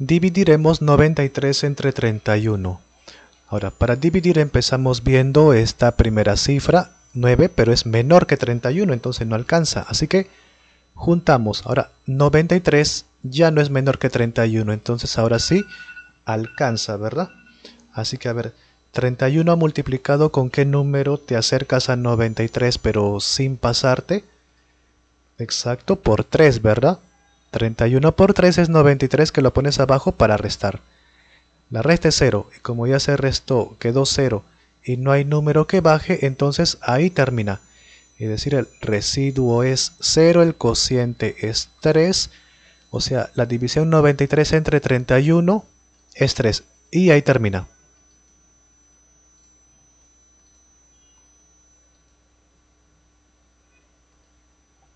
dividiremos 93 entre 31. Ahora, para dividir empezamos viendo esta primera cifra, 9, pero es menor que 31, entonces no alcanza. Así que juntamos. Ahora, 93 ya no es menor que 31, entonces ahora sí alcanza, ¿verdad? Así que a ver, 31 multiplicado con qué número te acercas a 93, pero sin pasarte. Exacto, por 3, ¿verdad? 31 por 3 es 93 que lo pones abajo para restar. La resta es 0 y como ya se restó quedó 0 y no hay número que baje, entonces ahí termina. Es decir, el residuo es 0, el cociente es 3, o sea, la división 93 entre 31 es 3 y ahí termina.